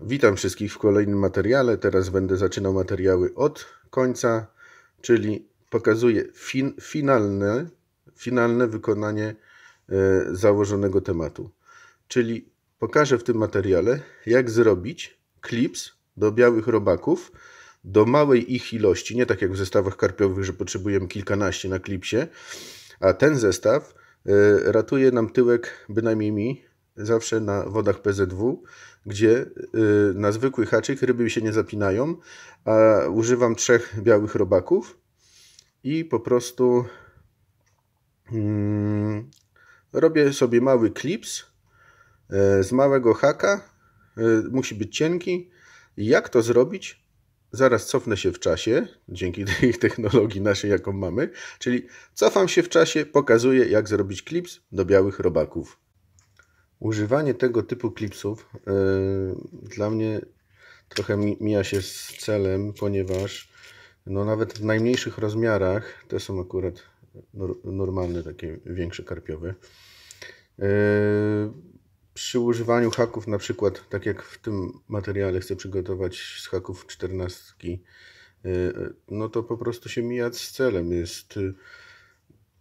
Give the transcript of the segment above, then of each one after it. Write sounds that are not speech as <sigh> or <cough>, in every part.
Witam wszystkich w kolejnym materiale. Teraz będę zaczynał materiały od końca, czyli pokazuję fin finalne, finalne wykonanie e, założonego tematu. Czyli pokażę w tym materiale, jak zrobić klips do białych robaków, do małej ich ilości, nie tak jak w zestawach karpiowych, że potrzebujemy kilkanaście na klipsie, a ten zestaw e, ratuje nam tyłek, bynajmniej mi, zawsze na wodach PZW, gdzie y, na zwykły haczyk ryby się nie zapinają, a używam trzech białych robaków i po prostu mm, robię sobie mały klips e, z małego haka, e, musi być cienki. Jak to zrobić? Zaraz cofnę się w czasie, dzięki <laughs> tej technologii naszej, jaką mamy, czyli cofam się w czasie, pokazuję jak zrobić klips do białych robaków. Używanie tego typu klipsów yy, dla mnie trochę mija się z celem, ponieważ no nawet w najmniejszych rozmiarach, te są akurat normalne, takie większe karpiowe, yy, przy używaniu haków, na przykład, tak jak w tym materiale chcę przygotować z haków czternastki, y, no to po prostu się mija z celem. Jest, y,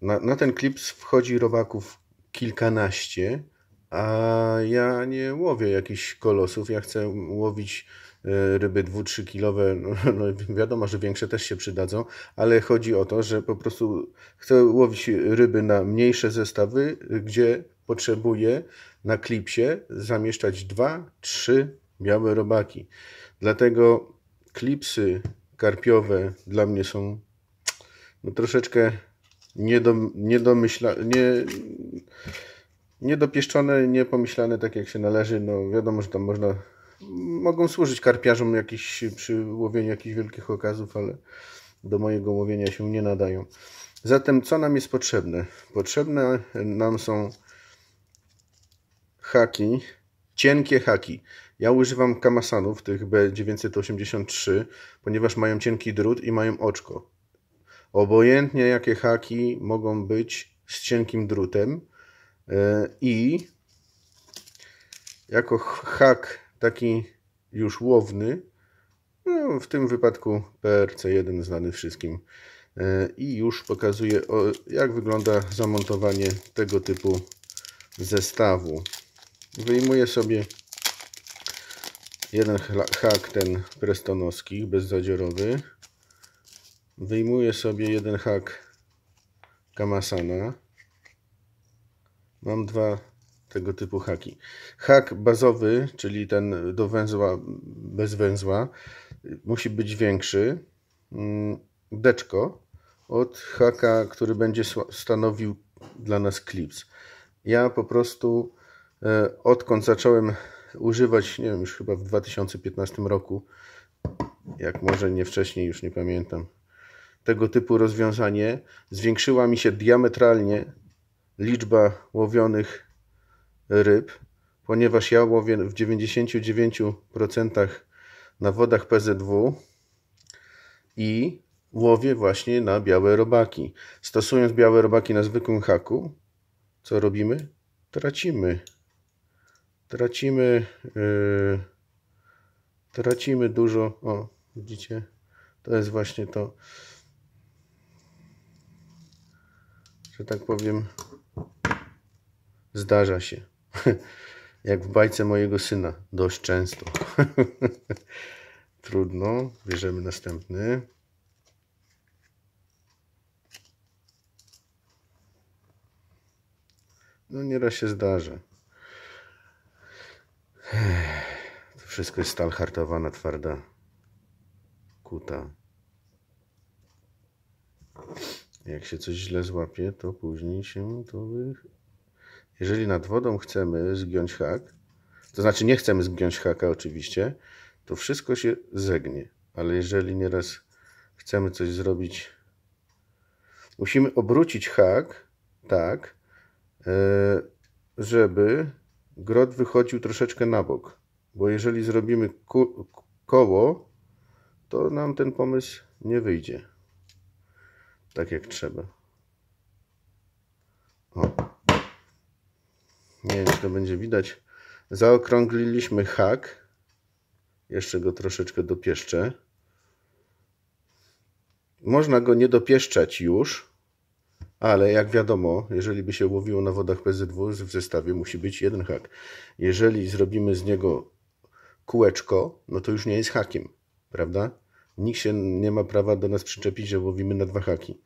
na, na ten klips wchodzi robaków kilkanaście, a ja nie łowię jakichś kolosów, ja chcę łowić e, ryby 2-3 kilowe, no, <laughs> no, wiadomo, że większe też się przydadzą, ale chodzi o to, że po prostu chcę łowić ryby na mniejsze zestawy, gdzie potrzebuję na klipsie zamieszczać 2-3 białe robaki. Dlatego klipsy karpiowe dla mnie są no, troszeczkę niedom, niedomyśla... Nie, niedopieszczone, niepomyślane tak jak się należy. No wiadomo, że tam można, mogą służyć karpiarzom jakiś, przy łowieniu jakichś wielkich okazów, ale do mojego łowienia się nie nadają. Zatem co nam jest potrzebne? Potrzebne nam są haki, cienkie haki. Ja używam kamasanów, tych B983, ponieważ mają cienki drut i mają oczko. Obojętnie jakie haki mogą być z cienkim drutem, E, I jako hak taki już łowny, no w tym wypadku PRC1 znany wszystkim e, i już pokazuję jak wygląda zamontowanie tego typu zestawu. Wyjmuję sobie jeden hak ten prestonowski, bezzadziorowy. Wyjmuję sobie jeden hak Kamasana. Mam dwa tego typu haki. Hak bazowy, czyli ten do węzła bez węzła, musi być większy. Mm, deczko od haka, który będzie stanowił dla nas klips. Ja po prostu e, odkąd zacząłem używać, nie wiem, już chyba w 2015 roku, jak może nie wcześniej, już nie pamiętam, tego typu rozwiązanie zwiększyła mi się diametralnie liczba łowionych ryb, ponieważ ja łowię w 99% na wodach PZW i łowię właśnie na białe robaki. Stosując białe robaki na zwykłym haku, co robimy? Tracimy. Tracimy yy, tracimy dużo. O, widzicie? To jest właśnie to, że tak powiem, Zdarza się. <laughs> Jak w bajce mojego syna. Dość często. <laughs> Trudno. Bierzemy następny. No nieraz się zdarza. To wszystko jest stal hartowana, twarda, kuta. Jak się coś źle złapie, to później się to wych jeżeli nad wodą chcemy zgiąć hak, to znaczy nie chcemy zgiąć haka oczywiście, to wszystko się zegnie. Ale jeżeli nieraz chcemy coś zrobić, musimy obrócić hak tak, e, żeby grot wychodził troszeczkę na bok. Bo jeżeli zrobimy koło, to nam ten pomysł nie wyjdzie tak jak trzeba. nie wiem czy to będzie widać, zaokrągliliśmy hak. Jeszcze go troszeczkę dopieszczę. Można go nie dopieszczać już, ale jak wiadomo, jeżeli by się łowiło na wodach PZW, w zestawie musi być jeden hak. Jeżeli zrobimy z niego kółeczko, no to już nie jest hakiem, prawda? Nikt się nie ma prawa do nas przyczepić, że łowimy na dwa haki.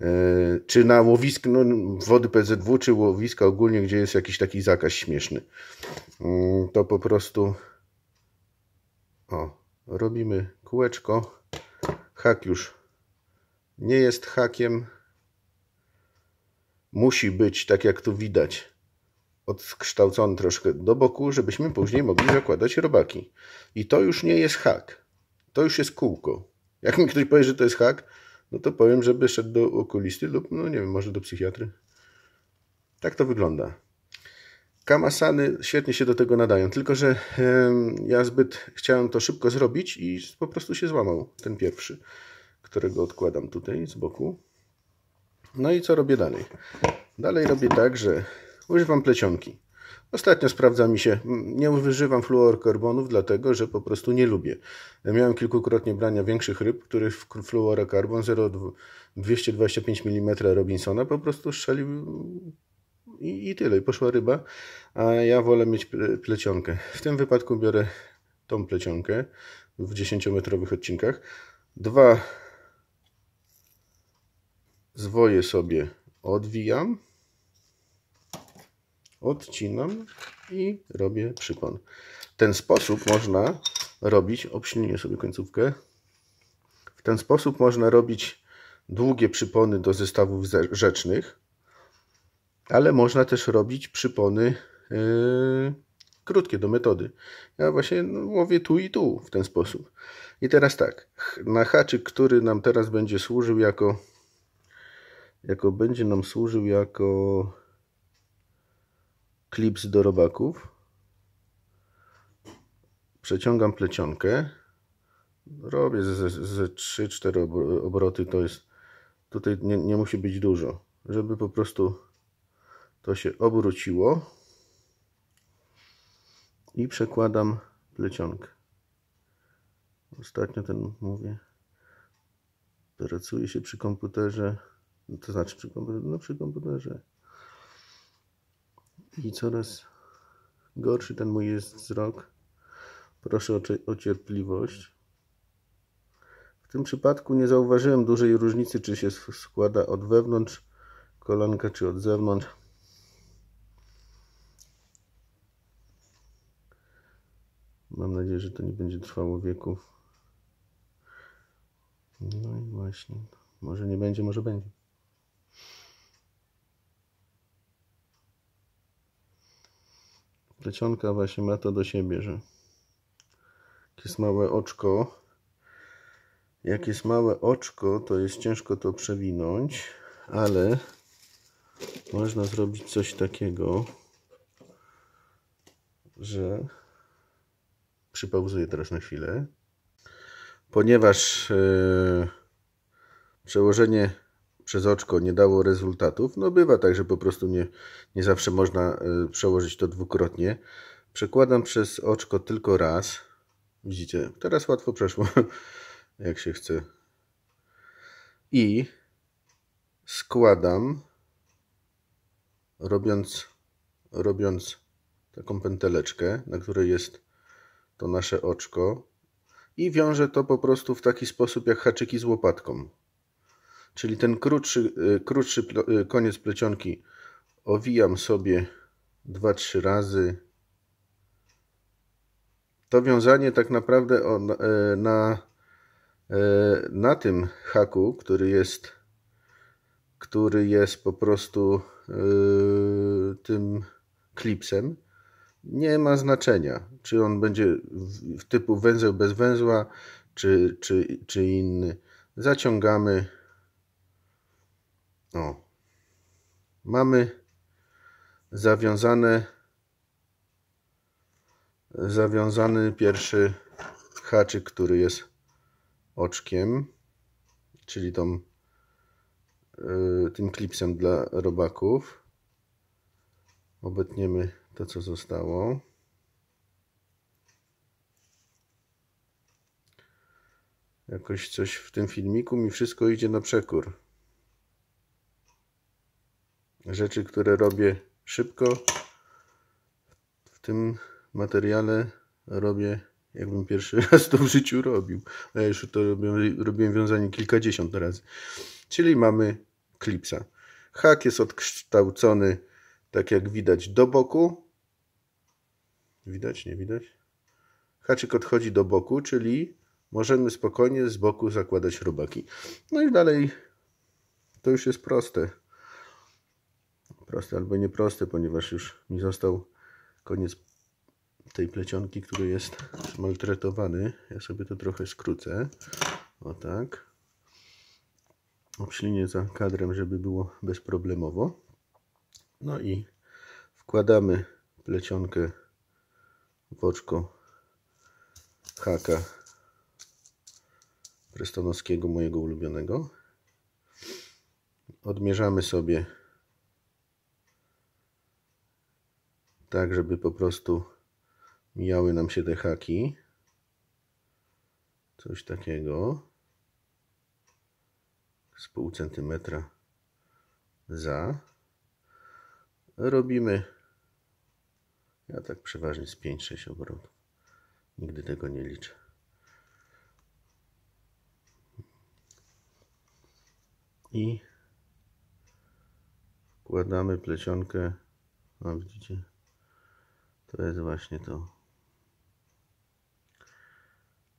E, czy na łowisk, no, wody PZW, czy łowiska ogólnie, gdzie jest jakiś taki zakaz śmieszny. E, to po prostu o, robimy kółeczko. Hak już nie jest hakiem. Musi być, tak jak tu widać, odkształcony troszkę do boku, żebyśmy później mogli zakładać robaki. I to już nie jest hak. To już jest kółko. Jak mi ktoś powie, że to jest hak, no to powiem, żeby szedł do okulisty lub, no nie wiem, może do psychiatry. Tak to wygląda. Kamasany świetnie się do tego nadają, tylko że ja zbyt chciałem to szybko zrobić i po prostu się złamał ten pierwszy, którego odkładam tutaj z boku. No i co robię dalej? Dalej robię tak, że używam plecionki. Ostatnio sprawdza mi się, nie używam fluorokarbonów, dlatego że po prostu nie lubię. Miałem kilkukrotnie brania większych ryb, których fluorokarbon 0,225 mm Robinsona po prostu strzelił i, i tyle, i poszła ryba, a ja wolę mieć plecionkę. W tym wypadku biorę tą plecionkę w 10-metrowych odcinkach. Dwa zwoje sobie odwijam odcinam i robię przypon. W ten sposób można robić, obślinię sobie końcówkę, w ten sposób można robić długie przypony do zestawów rzecznych, ale można też robić przypony yy, krótkie do metody. Ja właśnie łowię no, tu i tu w ten sposób. I teraz tak, na haczyk, który nam teraz będzie służył jako jako będzie nam służył jako klips do robaków. Przeciągam plecionkę. Robię ze, ze 3-4 obroty. To jest tutaj nie, nie musi być dużo, żeby po prostu to się obróciło i przekładam plecionkę. Ostatnio ten mówię, pracuje się przy komputerze, to znaczy przy komputerze, no przy komputerze i coraz gorszy ten mój jest wzrok. Proszę o, o cierpliwość. W tym przypadku nie zauważyłem dużej różnicy, czy się składa od wewnątrz kolanka, czy od zewnątrz. Mam nadzieję, że to nie będzie trwało wieków. No i właśnie. Może nie będzie, może będzie. Plecionka właśnie ma to do siebie, że jak jest małe oczko, jak jest małe oczko, to jest ciężko to przewinąć, ale można zrobić coś takiego, że przypauzuję teraz na chwilę, ponieważ yy, przełożenie przez oczko nie dało rezultatów. No bywa tak, że po prostu nie, nie zawsze można y, przełożyć to dwukrotnie. Przekładam przez oczko tylko raz. Widzicie, teraz łatwo przeszło, <laughs> jak się chce. I składam, robiąc, robiąc taką pęteleczkę, na której jest to nasze oczko i wiążę to po prostu w taki sposób jak haczyki z łopatką. Czyli ten krótszy, y, krótszy y, koniec plecionki owijam sobie 2-3 razy. To wiązanie tak naprawdę na, y, na tym haku, który jest, który jest po prostu tym klipsem, nie ma znaczenia, czy on będzie w typu węzeł bez węzła, czy, czy, czy inny. Zaciągamy o. Mamy zawiązane zawiązany pierwszy haczyk, który jest oczkiem, czyli tą, y, tym klipsem dla robaków. Obetniemy to, co zostało. Jakoś coś w tym filmiku mi wszystko idzie na przekór rzeczy, które robię szybko. W tym materiale robię, jakbym pierwszy <laughs> raz to w życiu robił. Ja już to robiłem, robiłem wiązanie kilkadziesiąt razy. Czyli mamy klipsa. Hak jest odkształcony, tak jak widać, do boku. Widać, nie widać? Haczyk odchodzi do boku, czyli możemy spokojnie z boku zakładać robaki. No i dalej to już jest proste proste albo proste ponieważ już mi został koniec tej plecionki, który jest maltretowany. Ja sobie to trochę skrócę. O tak. Obślinię za kadrem, żeby było bezproblemowo. No i wkładamy plecionkę w oczko haka prestonowskiego, mojego ulubionego. Odmierzamy sobie tak, żeby po prostu mijały nam się te haki. Coś takiego. Z pół centymetra za. Robimy, ja tak przeważnie z 5-6 obrotów. Nigdy tego nie liczę. I wkładamy plecionkę, a no, widzicie, to jest właśnie to.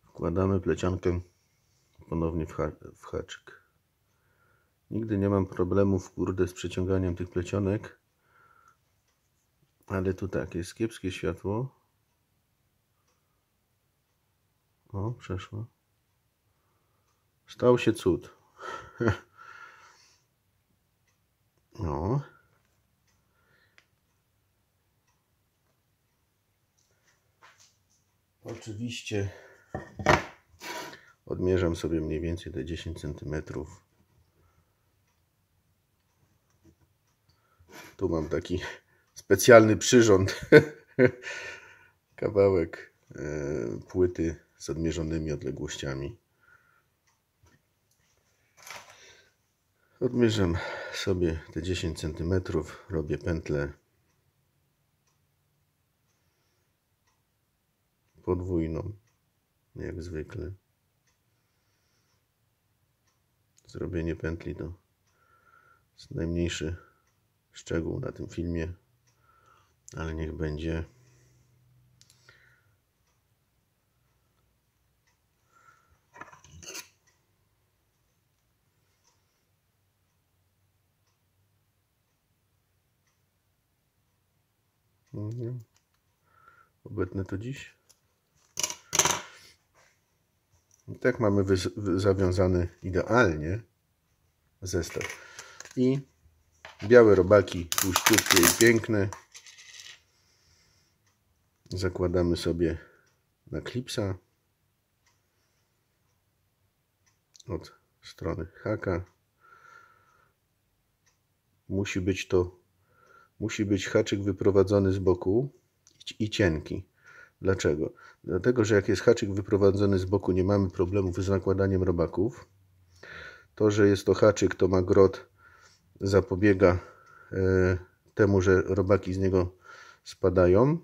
Wkładamy pleciankę ponownie w, ha w haczyk. Nigdy nie mam problemów, kurde, z przeciąganiem tych plecionek. Ale tu tak, jest kiepskie światło. O, przeszło. Stał się cud. <laughs> no. Oczywiście odmierzam sobie mniej więcej te 10 cm. Tu mam taki specjalny przyrząd, <laughs> kawałek e, płyty z odmierzonymi odległościami. Odmierzam sobie te 10 cm, robię pętlę podwójną, jak zwykle. Zrobienie pętli to jest najmniejszy szczegół na tym filmie, ale niech będzie. Mhm. to dziś? I tak mamy zawiązany idealnie zestaw. I białe robaki tłuściutkie i piękne. Zakładamy sobie na klipsa od strony haka. Musi być to, musi być haczyk wyprowadzony z boku i cienki. Dlaczego? Dlatego, że jak jest haczyk wyprowadzony z boku, nie mamy problemów z nakładaniem robaków. To, że jest to haczyk, to ma grot, zapobiega e, temu, że robaki z niego spadają.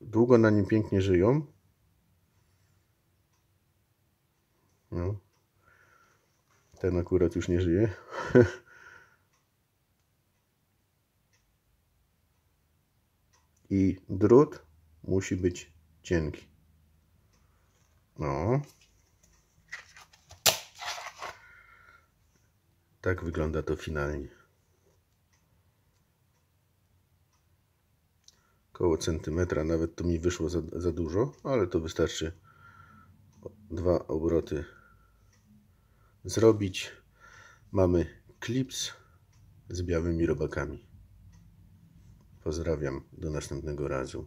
Długo na nim pięknie żyją. No. Ten akurat już nie żyje. <laughs> i drut musi być cienki. No. Tak wygląda to finalnie. Koło centymetra, nawet to mi wyszło za, za dużo, ale to wystarczy dwa obroty zrobić. Mamy klips z białymi robakami. Pozdrawiam. Do następnego razu.